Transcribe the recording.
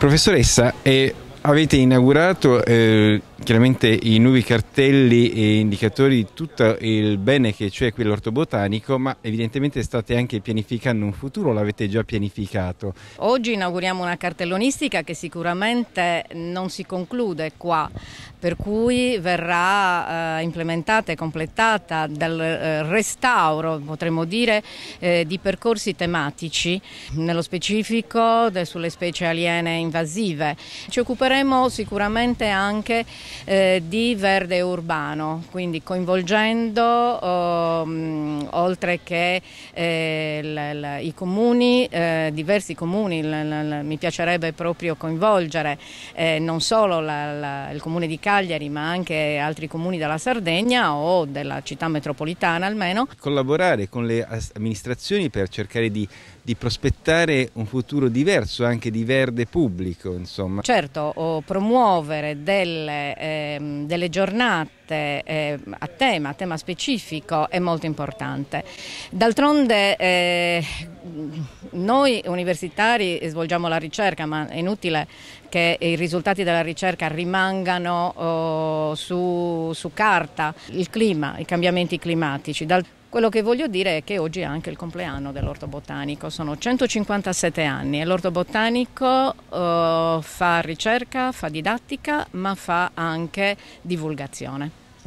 Professoressa, e Avete inaugurato eh, chiaramente i nuovi cartelli e indicatori di tutto il bene che c'è cioè, qui all'orto botanico, ma evidentemente state anche pianificando un futuro, l'avete già pianificato. Oggi inauguriamo una cartellonistica che sicuramente non si conclude qua, per cui verrà eh, implementata e completata dal eh, restauro, potremmo dire, eh, di percorsi tematici, nello specifico de, sulle specie aliene invasive. Ci occuperà Parleremo sicuramente anche eh, di verde urbano, quindi coinvolgendo ehm, oltre che eh, la, la, i comuni, eh, diversi comuni, la, mi piacerebbe proprio coinvolgere eh, non solo il comune di Cagliari ma anche altri comuni della Sardegna o della città metropolitana almeno. Collaborare con le amministrazioni per cercare di, di prospettare un futuro diverso, anche di verde pubblico. Insomma. Certo, o promuovere delle, eh, delle giornate eh, a tema, a tema specifico, è molto importante. D'altronde eh, noi universitari svolgiamo la ricerca, ma è inutile che i risultati della ricerca rimangano oh, su, su, carta. Il clima, i cambiamenti climatici. Dal, quello che voglio dire è che oggi è anche il compleanno dell'orto botanico, sono 157 anni e l'orto botanico... Oh, fa ricerca, fa didattica, ma fa anche divulgazione.